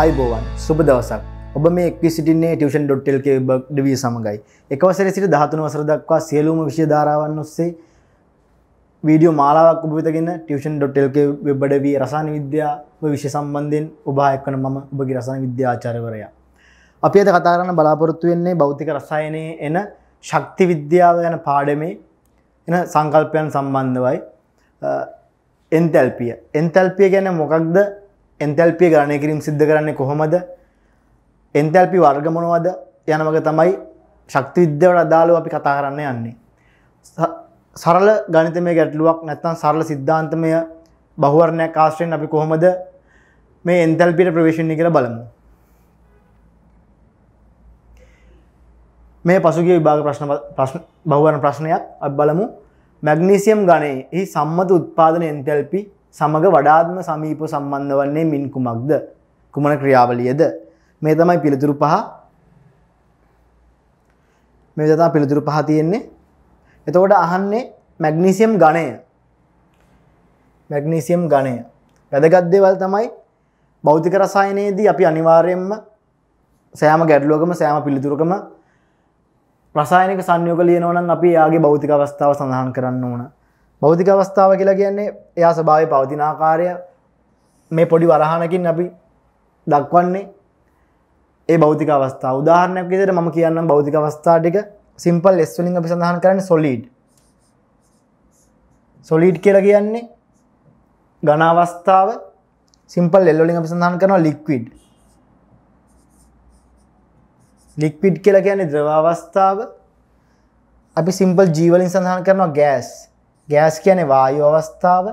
ආයිබෝවන් සුබ දවසක් ඔබ මේ එක්විසිටින්නේ ටියෂන් ඩොට්ටල්ක බක්්ඩවිය සමඟයි එකවසර සිට දහතුන වසර දක්වා සියලූම විෂය ධාරාවන් ඔස්සේ වීඩියෝ මාලාවක් උපවිතගෙන ටියෂන් ඩොට්ටල්ක වෙබ්බඩවී රසාන විද්‍යාව විශෂ සම්බන්ධයෙන් ඔබායක්කන මම ඔබගේ රසාන විද්‍යාචාරවරයා. අපි ඇත කතාරන්න බලාපොරොත්තු වෙන්නේ භෞතික රසායනයේ එන ශක්ති විද්‍යාව ගැන පාඩමේ එන සංකල්පයන් සම්බන්ධවයි එන්තැල්පිය එන්තැල්පිය ගැන මොකක්ද එන්තැල්පිය ගණය කිරීම සිද්ධ කරන්නේ කොහොමද එන්තැල්පි වර්ගමනවද යනමග තමයි ශක්ති විද්‍යවට අදාළව අපි කතා කරන්න යන්නේ. සරල ගණිතමය ගැටලුවක් නැත්තම් සරල සිද්ධාන්තමය බහුවර්ණයක් ආශ්‍රයෙන් අපි කොහොමද මේ එන්තැල්පිට ප්‍රවේශණය කියලා බලමු. මේ පසුගිය විභාග ප්‍රශ්න ප්‍රශ්න බහුවර්ණ ප්‍රශ්නයක් අපි බලමු මැග්නීසියම් ගණයේ එහි සම්මත උත්පාදන එන්තැල්පි සමඟ වඩාත්ම සමීප සම්බන්ධ වන්නේ මින් කුමක්ද කුමන ක්‍රියාවලියද මේ තමයි පිළිතුරු පහ මේ තතා පිළිතුරු පහ තියෙන්නේ එතකොට අහන්නේ මැග්නීසියම් ගණය මැග්නීසියම් ගණය වැදගත්දේවල් තමයි බෞතික රසායනයේදී අපි අනිවාර්යෙන්ම සෑම ගැඩ්ලුවකම සෑම පිළිතුරකම ප්‍රසායනික සංයෝග ලියනවනන් අපි යාගේ බෞතික අවස්ථාව සඳහන් කරන්න ඕනා බෞතික අවස්ථාව කියලා කියන්නේ එයා ස්භාවය පවතිනාකාරය මේ පොඩි වරහනකින් අපි දක්වන්නේ ඒ බෞතික අවස්ථා උදාහරණයක් විදිහට මම කියන්නම් බෞතික අවස්ථා ටික සිම්පල් S වලින් අපි සඳහන් කරන්නේ solid solid කියලා කියන්නේ ඝන අවස්ථාව සිම්පල් L වලින් අපි සඳහන් කරනවා liquid liquid කියලා කියන්නේ ද්‍රව අවස්ථාව අපි සිම්පල් G වලින් සඳහන් කරනවා gas ගෑස් කියන්නේ වායු අවස්ථාව.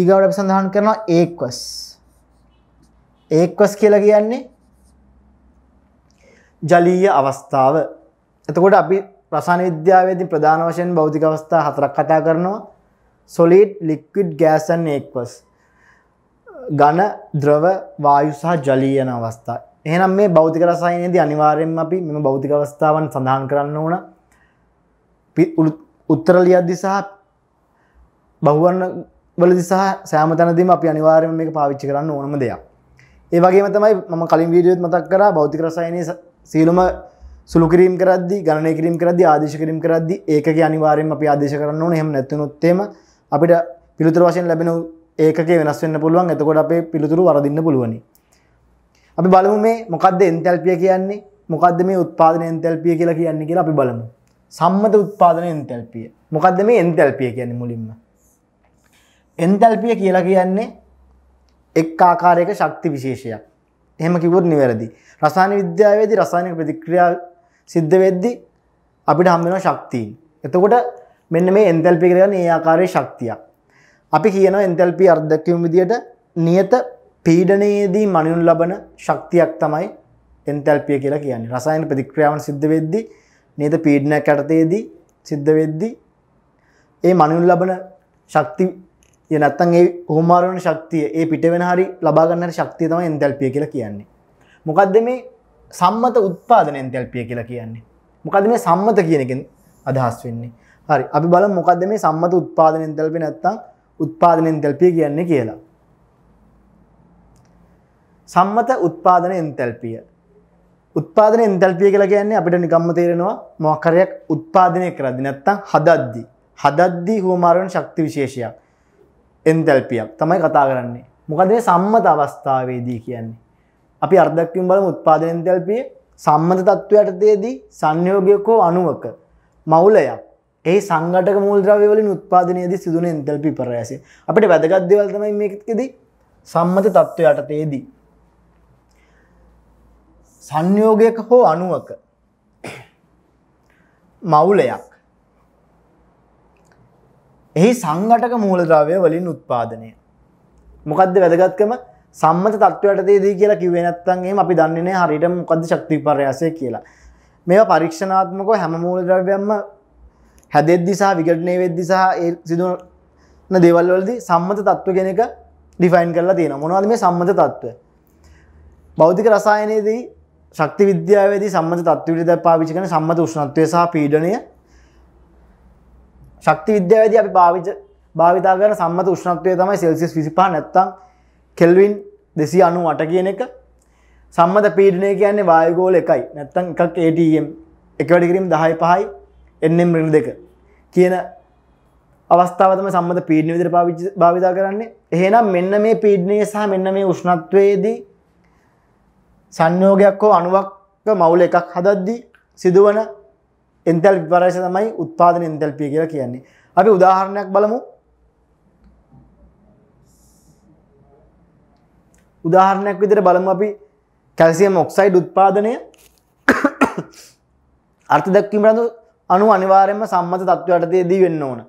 ඊගවට අපි සඳහන් කරනවා ඒක්වස්. ඒක්වස් කියලා කියන්නේ ජලීය අවස්ථාව. එතකොට අපි රසායන විද්‍යාවේදී ප්‍රධාන වශයෙන් භෞතික අවස්ථා හතරක් කතා කරනවා. solid, liquid, gas and aqueous. ඝන, ද්‍රව, වායු සහ ජලීය යන අවස්ථා. එහෙනම් මේ භෞතික රසායනයේදී අනිවාර්යයෙන්ම අපි මෙම භෞතික අවස්ථාවන් සඳහන් කරන්න ඕන. උත්තර ලියද්දි සහ බහුවන්න වලදි සහ සෑම තැනදීම අපි අනිවාර්යම මේක පාවිච්චි කරන්න ඕනම දෙයක්. ඒ වගේම තමයි මම කලින් වීඩියෝත් මතක් කරා භෞතික රසායනයේ සීලම සුළු කිරීම කරද්දී ගණනය කිරීම කරද්දී ආදේශ කිරීම කරද්දී ඒකකේ අනිවාර්යයෙන්ම අපි ආදේශ කරන්න ඕනේ. එහෙම නැත්නොත් එහෙම අපිට පිළිතුරු වශයෙන් ලැබෙන ඒකකේ වෙනස් වෙන්න පුළුවන්. එතකොට අපේ පිළිතුරු වරදින්න පුළුවනි. අපි බලමු මේ මොකද්ද එන්තැල්පිය කියන්නේ? මොකද්ද මේ උත්පාදන එන්තැල්පිය කියලා කියන්නේ කියලා අපි බලමු. සම්මත උත්පාදන එන්තැල්පිය මොකක්ද මේ එන්තැල්පිය කියන්නේ මුලින්ම එන්තැල්පිය කියලා කියන්නේ එක් ආකාරයක ශක්ති විශේෂයක් එහෙම කිවොත් නිවැරදි රසායන විද්‍යාවේදී රසායනික ප්‍රතික්‍රියා සිද්ධ වෙද්දී අපිට හම් වෙනවා ශක්තියින් එතකොට මෙන්න මේ එන්තැල්පිය කියලා කියන්නේ ඒ ආකාරයේ ශක්තියක් අපි කියනවා එන්තැල්පිය අර්ධක්‍යම විදියට නියත පීඩනයේදී මනිනු ලබන ශක්තියක් තමයි එන්තැල්පිය කියලා කියන්නේ රසායන ප්‍රතික්‍රියාවන් සිද්ධ වෙද්දී නේද පීඩනයක් ඇටතේදී සිද්ධ වෙද්දි ඒ මනුල් ලබන ශක්ති ය නැත්තන් ඒ හෝමාරවන ශක්තිය ඒ පිට වෙන හරි ලබාගන්නට ශක්තිය තම එන්තැල්පිය කියලා කියන්නේ. මොකක්ද මේ සම්මත උත්පාදන එන්තැල්පිය කියලා කියන්නේ. මොකද මේ සම්මත කියනකින් අදහස් වෙන්නේ හරි අපි බල මොකක්ද මේ සම්මත උත්පාදන එන්තැල්පි නැත්තං උත්පාදන එන්තැල්පිය කියන්නේ කියලා. සම්මත උත්පාදන එන්තැල්පිය උත්පාදන එන්තල්පිය කියලා කියන්නේ අපිට නිකම්ම තේරෙනවා මොකක්හරයක් උත්පාදනය කරද්දි නැත්තම් හදද්දි හදද්දි හුවමාරුවන ශක්ති විශේෂයක් එන්තැල්පියක් තමයි කතා කරන්නේ මොකද මේ සම්මත අවස්ථාවේදී කියන්නේ අපි අර්ධක්කින් බලමු උත්පාදන එන්තැල්පිය සම්මත තත්ත්වයට තේදී සංයෝගයක් හෝ අණුවක මවුලයක් ඒ සංඝටක මූලද්‍රව්‍ය වලින් උත්පාදනයේදී සිදුවන එන්තැල්පි පරාසය අපිට වැදගත් දේවල් තමයි මේකෙදී සම්මත තත්ත්වයට තේදී සංයෝගයක හෝ අණුවක මවුලයක් එහි සංඝටක මූලද්‍රව්‍ය වලින් උත්පාදනය මොකද්ද වැදගත්කම සම්මත තත්ත්වයට දෙදී කියලා කිව්වේ නැත්නම් එහෙම අපි දන්නේ නැහැ හරියට මොකද්ද ශක්ති විපර්යාසය කියලා. මේවා පරීක්ෂණාත්මකව හැම මූලද්‍රව්‍යයක්ම හැදෙද්දි සහ විඝටනය වෙද්දි සහ ඒ සිදුවන දේවල් වලදී සම්මත තත්ත්ව කියන එක ඩිෆයින් කරලා තියෙනවා. මොනවද මේ සම්මත තත්ත්වය? භෞතික රසායනයේදී ශක්ති විද්‍යාවේදී සම්මත තත්ත්වවිට ද පාවිචි කන සම්මත උෂ්ණත්වය සහ පීඩනය ශක්ති විද්‍යාවේදී අපි පාවිච භාවිතා කරන සම්මත උෂ්ණත්වය තමයි සෙල්සිස් විසිපා නැත්තං කෙල්වින් දෙසි අනු අට කියන එක සම්මත පීඩනය කියන්නේ වායගෝල එකයි නැත්තං එකක් ඒටම් එකවැඩිකිරීම් දහයි පහයි එන්නම් රිල් දෙක කියන අවස්ථාවතම සම්මත පීඩන විදිර පාවිච භාවිතා කරන්නේ එහෙනම් මෙන්න මේ පීඩනය සහ මෙන්න මේ උෂ්ණත්වයේදී සංයෝගයක් හෝ අණුවක්ක මවුල එකක් හදද්දී සිදුවන එන්තැල් විපරාශය තමයි උත්පාදන එන්තැල්පිය කියලා කියන්නේ. අපි උදාහරණයක් බලමු. උදාහරණයක් විදිහට බලමු අපි කැල්සියම් ඔක්සයිඩ් උත්පාදනය අර්ථ දක්වීම රඳු අණු අනිවාර්යයෙන්ම සම්මත තත්ත්වයට තේදී වෙන්න ඕන.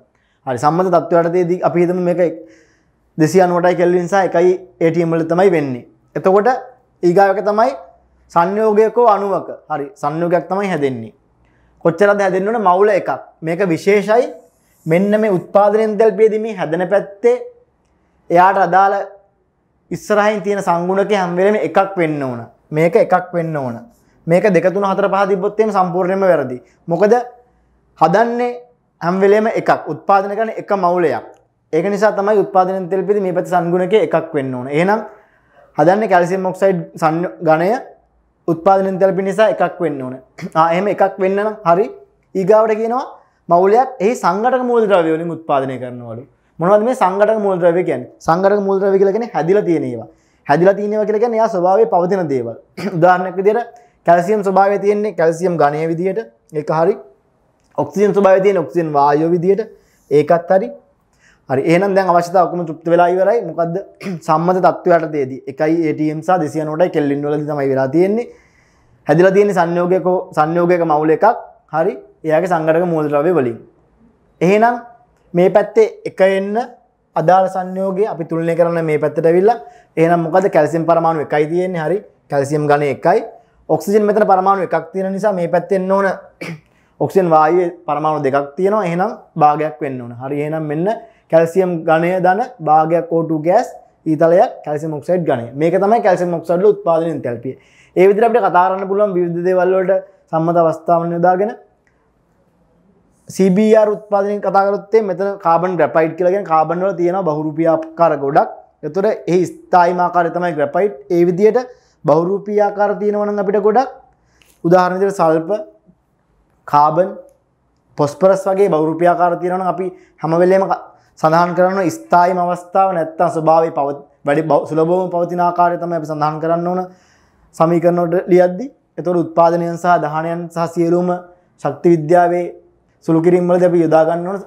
හරි සම්මත තත්ත්වයට තේදී අපි හිතමු මේක 298යි කෙල්වින් සහ 1යි ATM වල තමයි වෙන්නේ. එතකොට ඊගාවක තමයි සංයෝගයකෝ අනුවක හරි සංයෝගයක් තමයි හැදෙන්නේ. කොච්චරද හැදෙන්න ඕන මවුල එකක්. මේක විශේෂයි. මෙන්න මේ උත්පාදන එන්දල්පයේදී මේ හැදෙන පැත්තේ එයාට අදාළ ඉස්සරහින් තියෙන සංගුණකේ හැම වෙලෙම එකක් වෙන්න ඕන. මේක එකක් වෙන්න ඕන. මේක 2 3 4 5 තිබ්බොත් එහෙම සම්පූර්ණයෙන්ම වැරදි. මොකද හදන්නේ හැම වෙලෙම එකක්. උත්පාදනය කරන එක මවුලයක්. ඒක නිසා තමයි උත්පාදන එන්දල්පයේදී මේ පැත්තේ සංගුණකේ එකක් වෙන්න ඕන. එහෙනම් හදන්න කැල්සිම් මොක්සයිඩ් සන්න ගණය උත්පාදන තැලපි නිසා එකක් වෙන්න ඕන ආයම එකක් වෙන්න හරි ඊගාවට කියනවා මවුලයක් ඒ සංගට මුල්ද්‍රවයලින් උත්පාදනය කරනවලු මොනවද මේ සංගට මුල්ද්‍රවය කියන් සංගට මුල්ද්‍රව කියලගෙන හැදිල තියෙනවා හැදිල තියෙනව කියලගෙන යා ස්වභාවය පවතින දේවල් උදාහරණයක් විදිහට කැල්සියම් ස්වභාවය තියෙන්නේ කැල්සියම් ගණය විදිහට ඒක හරි ඔක්සිජන් ස්වභාවය තියෙන ඔක්සිජන් වායුව විදිහට ඒකත් හරි හරි එහෙනම් දැන් අවශ්‍යතා ඔක්කොම තෘප්ත වෙලා ඉවරයි. මොකද්ද සම්මත තත්ත්වයට තේදී 1යි ATM සහ 200 නෝටයි කෙල්ලින් වලදී තමයි වෙලා තියෙන්නේ. හැදිලා තියෙන්නේ සංයෝගයක සංයෝගයක මවුල එකක්. හරි. එයාගේ සංගරක මූලද්‍රව්‍ය වලින්. එහෙනම් මේ පැත්තේ එක එන්න අදාළ සංයෝගය අපි තුලනය කරන මේ පැත්තට ඇවිල්ලා එහෙනම් මොකද කැල්සියම් පරමාණු එකයි තියෙන්නේ. හරි. කැල්සියම් ඝනය එකයි. ඔක්සිජන් මෙතන පරමාණු එකක් තියෙන නිසා මේ පැත්තේ එන්න ඕන ඔක්සිජන් වායුවේ පරමාණු දෙකක් තියෙනවා. එහෙනම් භාගයක් වෙන්න ඕන. හරි. එහෙනම් මෙන්න කැල්සියම් ගණය දන භාගයක් කෝටු ගෑස් ඊතලයක් කැල්සි මොක්සයිඩ් ගන මේක තමයි කැල්සි මොක්සඩ්ල උත්පාදන තැල්පිය ඒ විදිරට කතාරන්න පුළුවන් විවිධදේවල්ලට සම්මත අවස්ථාවන යොදාගෙන CBR e උත්පාදන කතාකරත්තේ මෙතන කාබන් ග්‍රපයිට් කියලගෙන කාබන්වල තියෙන බහුරුපියාකාර ගොඩක් එතුට ඒ ස්ථායිමාකාර තමයි ග්‍රපයිට් ඒ විදියට බෞරුපියාකාර තියෙනවන අපිට ගොඩක් උදාහරණදිර සල්ප කාබන් පොස්පරස් වගේ බෞරුපියාකාර තියෙනවන අපි හැමවෙල්ලේම සඳහන් කරන්න ස්ථායිම අවස්ථාව නැත්තම් ස්වභාවය පවත් වැඩි සුලබෝම පවතින ආකාරය තමයි අපි සඳහන් කරන්න ඕන සමීකරණවලට ලියද්දී. එතකොට උත්පාදනයන් සහ දහනයන් සහ සියලුම ශක්ති විද්‍යාවේ සුළු කිරීම් වලදී අපි යොදා ගන්න ඕන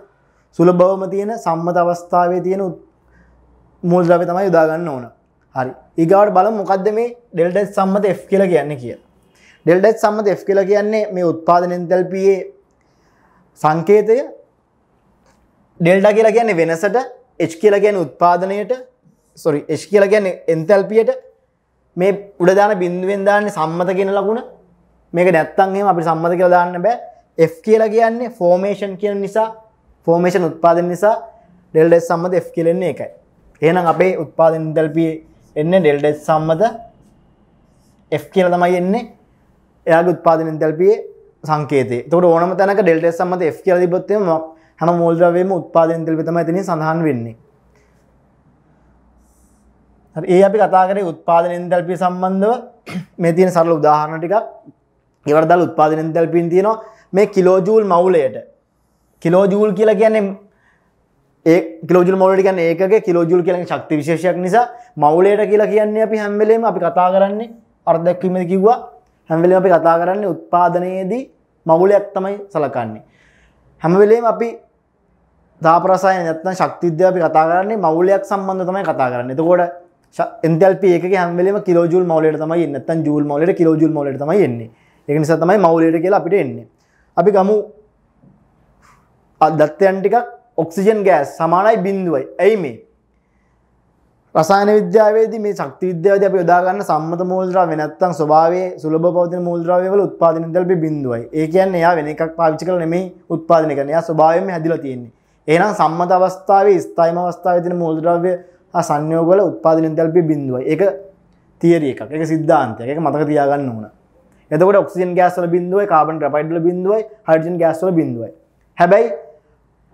සුලබවම තියෙන සම්මත අවස්ථාවේ තියෙන මූල් ද්‍රව්‍ය තමයි යොදා ගන්න ඕන. හරි. ඊගාවට බලමු මොකද්ද මේ ඩෙල්ටා H සම්මත F කියලා කියන්නේ කියලා. ඩෙල්ටා H සම්මත F කියලා කියන්නේ මේ උත්පාදන එන්තල්පියේ සංකේතය ඩෙල්ඩා කියලා කියන්නේ වෙනසට එච් කියලා ගැන උත්පාදනයට සොරි එච් කියලා ගැන එන්තැල්පියට මේ උඩදාන බින්දුවෙන් දාන්න සම්මත කියෙන ලකුණ මේක නැත්තන්හෙම අපි සම්මත කියලා දාන්න බෑ F කියලා කියන්නේ ෆෝමේෂන් කියන නිසා ෆෝමේෂන් උත්පාදන නිසා ඩෙල්ඩස් සම්මත F කියලෙන්නේ එකයි එහෙනම් අපේ උත්පාදන ඉන්තැල්පිය එන්න ඩෙල්ඩස් සම්මත F කියල තමයි එන්නේ එයාගේ උත්පාදන ඉන්තැල්පියේ සංකේතේ තොට ඕනම තැනක ඩෙල්ඩස් සම්මත F කියලා තිබොත්තේ මොක් හැම මූල්ද්‍රවයම උත්පාදන ද්‍රව්‍ය තමයි එතනින් සඳහන් වෙන්නේ. හරි ඒ අපි කතා කරේ උත්පාදන එන්දල්පිය සම්බන්ධව මේ තියෙන සරල උදාහරණ ටිකක්. ඒවට දාලා උත්පාදන එන්දල්පියන් තියෙනවා මේ කිලෝජූල් මවුලයට. කිලෝජූල් කියලා කියන්නේ ඒ කිලෝජුල් මවුලට කියන්නේ ඒකගේ කිලෝජුල් කියලා ශක්ති විශේෂයක් නිසා මවුලයට කියලා කියන්නේ අපි හැම වෙලේම අපි කතා කරන්නේ අර්ධයක් වීමද කිව්වා හැම වෙලේම අපි කතා කරන්නේ උත්පාදනයේදී මවුලයක් තමයි සලකන්නේ හැම වෙලේම අපි තාපරසාය නැත්නම් ශක්තිද්‍ය අපි කතා කරන්නේ මවුලයක් සම්බන්ධ තමයි කතා කරන්නේ. එතකොට එන්තැල්පි එකේ හැම වෙලෙම කිලෝජූල් මවුලයට තමයි එන්නේ. නැත්නම් ජූල් මවුලයට කිලෝජූල් මවුලයට තමයි එන්නේ. ඒක නිසා තමයි මවුලයට කියලා අපිට එන්නේ. අපි ගමු දත්තයන් ටිකක් ඔක්සිජන් ගෑස් සමානයි බිඳුවයි. ඇයි මේ? රසායන විද්‍යාවේදී මේ ශක්ති විද්‍යාවේදී අපි යොදා ගන්න සම්මත මූලද්‍රව්‍ය නැත්නම් ස්වභාවයේ සුලභ පවතින මූලද්‍රව්‍ය වල උත්පාදන එන්තැල්පි බිඳුවයි. ඒ කියන්නේ එයා වෙන එකක් පාවිච්චි කරලා නෙමෙයි උත්පාදනය කරන්නේ. එයා ස්වභාවයෙන්ම හැදිලා තියෙන්නේ. එහෙනම් සම්මත අවස්ථාවේ ස්ථායිම අවස්ථාවේ තියෙන මූලද්‍රව්‍ය හා සංයෝග වල උත්පාදන එන්තැල්පිය බිඳුවයි. ඒක තියරි එකක්. ඒක සිද්ධාන්තයක්. ඒක මතක තියාගන්න ඕන. එතකොට ඔක්සිජන් ගෑස් වල බිඳුවයි, කාබන් ඩයොක්සයිඩ් වල බිඳුවයි, හයිඩ්‍රජන් ගෑස් වල බිඳුවයි. හැබැයි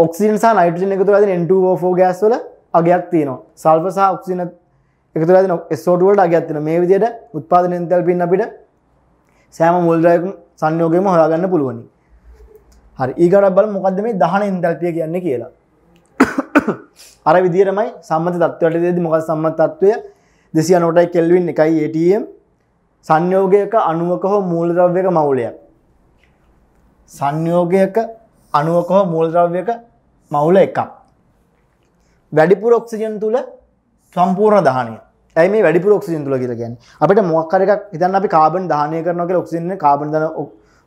ඔක්සිජන් සහ නයිට්‍රජන් එකතු වෙලා තියෙන N2O4 ගෑස් වල අගයක් තියෙනවා. සල්ෆර් සහ ඔක්සිජන් එකතු වෙලා තියෙන SO2 වලට අගයක් තියෙනවා. මේ විදිහට උත්පාදන එන්තැල්පින් අපිට සෑම මූලද්‍රව්‍යකම සංයෝගයම හොයාගන්න පුළුවනි. හරි ඒගට බල මොකක්ද මේ දහන ඉන්දල්පිය කියන්නේ කියලා අර විදිරමයි සම්මත තත්වට දෙද මොකක් සම්මත් තත්වය දෙසිය නොටයි කෙල්වින් එකයි ATM සංයෝගයක අනුවක හෝ මූලද්‍රව්‍යක මවුලයක් සංයෝගයක අනුවක හෝ මූලද්‍රව්‍යක මවුල එකක් වැඩිපුර ඔක්සිජන් තුළ සම්පූර්ණ දහනය ඇයි මේ වැඩිපුර ඔක්සිජන් තුළ කියලා කියන්නේ අපිට මොකක් හරි එකක් හිතන්න අපි කාබන් දහනය කරනවා කියලා ඔක්සිජන් කාබන් දන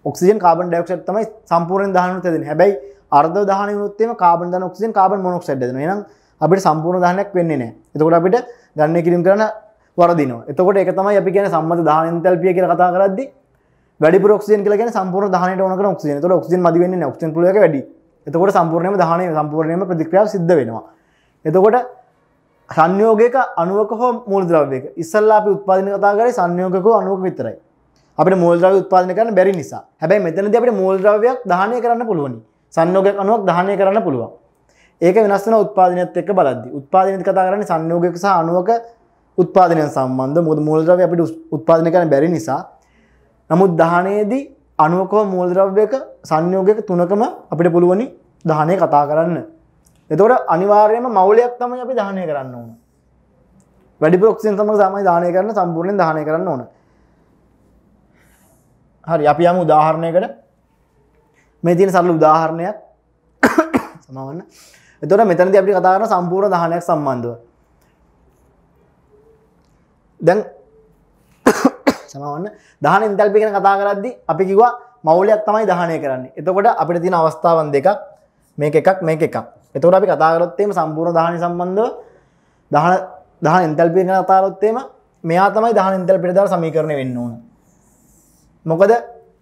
ඔක්සිජන් කාබන් ඩයක්ෂට තමයි සම්පූර්ෙන් දහනු තෙදෙන හැබයි අර්ධ දහන ුත්තේම කාබන් දන ඔක්සිජන් කාබන් මොනොක් ෙදන නම් අපිට සම්පූර්ණ දහනයක් වෙන්නේ නෑ එතකොට අපිට ගන්න කිරම් කරන වරදින එතකොට එක තමයි අපි කියන සම්මත දාහන තල්පිය කියල කතා කරද්දි වැඩි පරක්ෂයන් කියල සම්පූර් දහන ඕනක ක්ෂය ත ක්ෂ මද වන්න ක්ෂ ලක වැඩි එතකොට සම්පූර්ණයම දහනය සම්පූර්ණයම ප්‍රතික්‍රියාව සිද්ධ වෙනවා එතකොට සංයෝගක අනුවක හෝ මුල් ද්‍රව්‍යක ඉස්සල්ලා අපි උත්පාදින කතා කරේ සංයෝගකෝ අනුවක විතරයි අපට මෝල්ද්‍රව උත්පාදන කරන්න බැරි නිසා හැබැයි මෙතනද අපට මෝල්ද්‍රවයක් දානය කරන්න පුළුවනි සන්නෝග අනුවක් දානය කරන්න පුළුවන් ඒක වෙනස්සන උත්පාදනයත් එක්ක බලද්දි උත්පාදනයට කතා කරන්නේ සංයෝගයක සහ අණුවක උත්පාදනය සම්බන්ධ මොකද මූලද්‍රව්‍ය අපිට උත්පාදනය කරන්න බැරි නිසා නමුත් දහනයේදී අණුවක හෝ මූලද්‍රව්‍යයක සංයෝගයක තුනකම අපිට පුළුවනි දහනය කතා කරන්න. එතකොට අනිවාර්යයෙන්ම මවුලයක් තමයි අපි දහනය කරන්න ඕන. වැඩිපුර ඔක්සිජන් තමයි සාමාන්‍ය දහනය කරන්න සම්පූර්ණයෙන් දහනය කරන්න ඕන. හරි අපි යම උදාහරණයකට මේ තියෙන සරල උදාහරණයක් සමවන්න එතොට මෙතනද අපි කතාරන සම්පූර්ණ දහනයක් සම්බන්ධව දැන් සමවන්න දහන ඉන්තල්පි කෙන කතා කරද්දි අපි කිවා මවුලයක් තමයි දහනය කරන්නේ එතකොට අපිට තින අවස්ථාවන් දෙකක් මේ එකක් මේ එකක් එතකොට අපි කතාගරොත්තේම සම්පූර්ණ දහනය සම්බන්ධව දහන දහන ඉන්තල්පි කතාරොත්තේම මෙයා තමයි දහන ඉන්තල්පිට දර සමීකරණය වෙන්න ඕන මොකද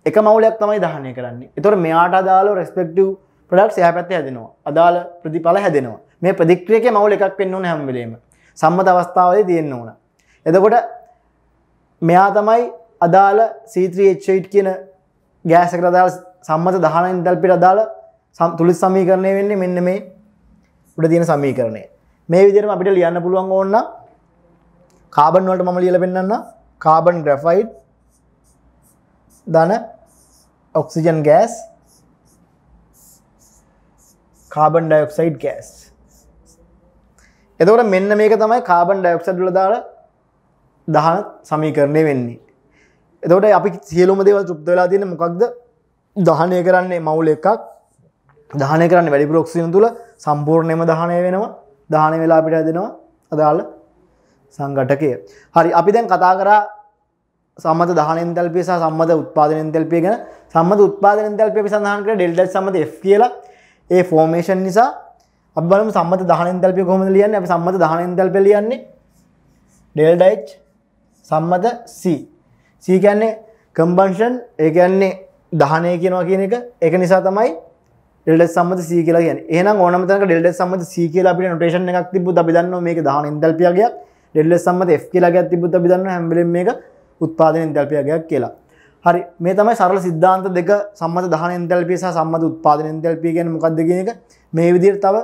එක මවුලයක් තමයි දහනය කරන්නේ එතොර මෙයාට අදාලෝ රෙස්පෙක්ටව් ප්‍රඩක්් ය පැත්ත ඇදෙනවා අදාළ ප්‍රතිඵල හැදෙනවා මේ ප්‍රදික්්‍රියක මවුල එකක් පෙන්න්නවන හැම්බලීම සම්මත අවස්ථාවය තියෙන්න්න ඕන එතකොට මෙයා තමයි අදාළ C3H8 කියන ගෑසක අදාල් සම්මත දහන ඉදල්පිට අදාළ තුළිත් සමීකරණය වෙන්නේ මෙන්න මේ උඩ තියෙන සමීකරණය මේ විදිරම අපිට ලියන්න පුළුවන් ඕන්න කාබන් වලට මම ලියල පෙන්න්න කාබන් ග්‍රෆයිට් ධන oxygen gas carbon dioxide gas එතකොට මෙන්න මේක තමයි carbon dioxide වල දාලා දහන සමීකරණය වෙන්නේ එතකොට අපි සියලුම දේවල් තෘප්ත වෙලා තියෙන්නේ මොකක්ද දහනය කරන්නේ මවුල එකක් දහනය කරන්නේ වැඩිපුර ඔක්සිජන් තුල සම්පූර්ණයෙන්ම දහනය වෙනවා දහනය වෙලා අපිට හැදෙනවා අදාළ සංගටකය හරි අපි දැන් කතා කරා සම්මත දහනෙන් තැල්පිය සහ සම්මත උත්පාදනෙන් තැල්පිය ගැන සම්මත උත්පාදනෙන් තැල්පිය අපි සඳහන් කරේ ඩෙල්ටා සම්මත F කියලා. ඒ ෆෝමේෂන් නිසා අපි බලමු සම්මත දහනෙන් තැල්පිය කොහොමද ලියන්නේ? අපි සම්මත දහනෙන් තැල්පිය ලියන්නේ ඩෙල්ටා H සම්මත C. C කියන්නේ කම්බන්ෂන් ඒ කියන්නේ දහනය කියනවා කියන එක. ඒක නිසා තමයි ඩෙල්ටා සම්මත C කියලා කියන්නේ. එහෙනම් ඕනම තැනක ඩෙල්ටා සම්මත C කියලා අපිට නොටේෂන් එකක් තිබ්බොත් අපි දන්නවා මේක දහනෙන් තැල්පිය ගයක්. ඩෙල්ටා සම්මත F කියලා ගයක් තිබ්බොත් අපි දන්නවා හැම වෙලෙම මේක උත්පාදන එන්තැල්පියගයක් කියලා හරි මේ තමයි සරල සිද්ධාන්ත දෙක සම්මත දහන එන්තැල්පිය සහ සම්මත උත්පාදන එන්තැල්පිය ගැන මොකක්ද කියන එක මේ විදිහට තව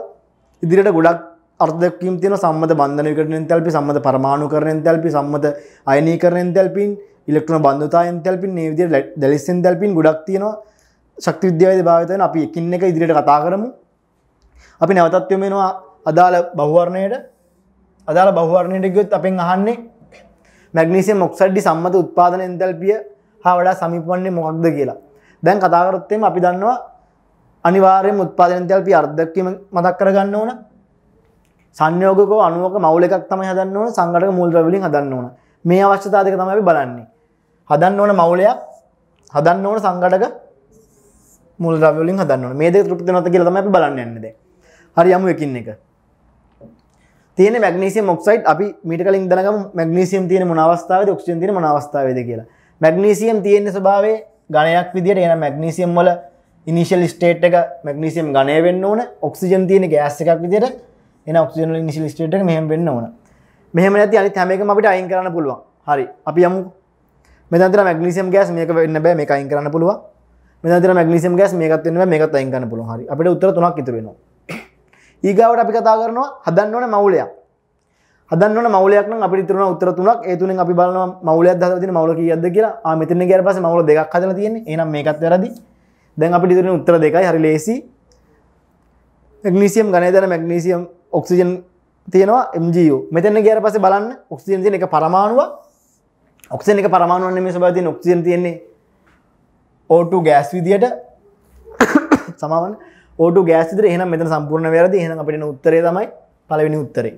ඉදිරියට ගොඩක් අර්ථකීම් තියෙන සම්මත බන්ධන විකටන එන්තැල්පිය සම්මත පරමාණු කරන එන්තැල්පිය සම්මත අයනීකරණ එන්තැල්පින් ඉලෙක්ට්‍රෝන බන්ධුතා එන්තැල්පින් මේ විදිහට දැලිස් එන්තැල්පින් ගොඩක් තියෙනවා ශක්ති විද්‍යාවේදී භාවිත වෙන අපි එකින් එක ඉදිරියට කතා කරමු අපි නැවතත් යොමු වෙනවා අදාළ බහුවර්ණයට අදාළ බහුවර්ණයට ගියොත් අපෙන් අහන්නේ මැගනීසිය මොක්සඩ්ඩි සම්මත උත්පාදන එන්තැල්පිය හා වඩා සමිපන්නේ මොකක්ද කියලා දැන් කතාකරොත්තෙම අපි දන්නවා අනිවාරයෙන් උත්පාදනන්තැල්පි අර්ධක්කම මතක් කරගන්න ඕන සංයෝගක අනුවක මවල එකක් තම හදන්න ඕන සංගටක මුල්ද්‍රවිලින් හදන්න ඕන මේ අවශ්‍යතාදක තමයි බලන්නේ හදන්න ඕන මවුලයක් හදන්න ඕන සංගටක මුල් රවලින් හදන්න මේ දේ තෘපති නොත කියලම බලන්න යන්නද හරි යමු එකින් එක තියෙන මැගනීසියම් ඔක්සයිට් අපි මිට කලින් දනගම මැගනීසියම් තියෙන මනවස්ථාවද ඔක්ෂන් තින මනවස්ථාවද කියලා මැගනීසියම් තියෙන්නේ ස්භාවේ ගණයක් විදිට එන මැගනීසියම් වල ඉනිශල් ස්ටේට් එක මැගනීසියම් ගණය වෙන්න ඕන ඔක්සිජන් තියෙන ගෑස් එකක් විදිට එන ඔක්සිජන ඉනිශල් ස්ටේට් එක මෙහම වෙන්න ඕන මෙහම ඇති අනි හැමකම අපිට අයින් කරන්න පුළුවන් හරි අපි යමු මෙතන්තර මැගනීසියම් ගෑස් මේක වෙන්න බෑ මේ අයින් කරන්න පුළුව මෙතර මැගනීසියම් ගෑස් මේකත් වෙන්න මේකත් අයින් කරන්න පුළුවන් හරි අපිට උත්තර තුනක් ඉතුරු වෙනවා ඊගාවට අපි කතා කරනවා හදන්න ඕන මවුලයක් හදන්න ඕන මවුලයක් නම් අපිට ඉතුරු වෙන උත්තර තුනක් ඒ තුනෙන් අපි බලනවා මවුලයක් හදලා තියෙන මවුල කීයක්ද කියලා ආ මෙතන ගියාට පස්සේ මවුල දෙකක් හදලා තියෙන්නේ එහෙනම් මේකත් වැරදි දැන් අපිට ඉතුරු වෙන උත්තර දෙකයි හරි ලේසි මැග්නීසියම් ගණය දන මැග්නීසියම් ඔක්සිජන් තියෙනවා MgO මෙතන ගියාට පස්සේ බලන්න ඔක්සිජන් තියෙන එක පරමාණුවක් ඔක්සිජන් එක පරමාණුවක් නෙමෙයි සබය තියෙන ඔක්සිජන් තියෙන්නේ O2 ගෑස් විදියට සමාවන්න ඕට ගෑසිතර එහන මෙත සම්පූර්ණ වැරදි හෙන අපිට උත්තරේ තමයි පලවෙනි උත්තරේ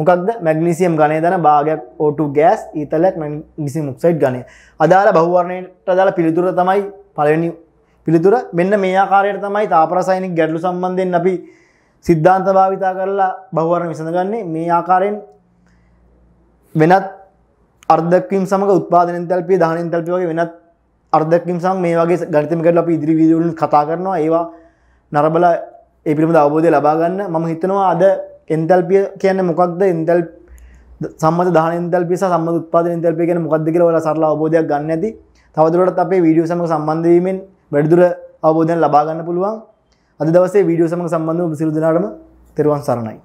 මොකක්ද මැගනිසියම් ගණය දන භාගයක් ඕට ගෑස් ඊතලක් මැගිසි මුක්සයිට් ගනය අදාළ බහුවරණයට දාල පිළිතුර තමයි පලවෙනි පිළිතුර මෙන්න මේ ආකාරයට තමයි තාපරසයිනික ගැඩලු සම්බන්ධයෙන් අපි සිද්ධාන්ත භාවිතා කරලා බහුවරණ විසඳගන්නේ මේ ආකාරයෙන් වෙනත් අර්ධක්වීම් සමඟ උත්පාදන තැල්පිය දානෙන් තැල්පි වගේ වෙනත් අර්ධක්කින් සම් මේ වගේ ගරිතම කරලා අපි ඉදිරි විදුලින් කතා කරනවා ඒවා නරබල ඒ පිළිබඳ අවබෝධය ලබාගන්න මම හිතනවා අද එන්දල්පිය කියන්න මොකක්ද එන්දල් සම්ම දානන්දල් පිස සම්ම උත්පාද ඉදල්පිය කියන මොකක්ද කියල වල සරලා අවබෝධයක් ගන්න ඇති තවදුරට අපේ වීඩියෝ සමඟ සම්බන්ධවීමෙන් වැඩදුර අවබෝධයන් ලබාගන්න පුළුවන් අද දවසේ වීඩියෝ සමඟ සම්බන්ධ සිරුදනාටම තෙරුවන් සරණයි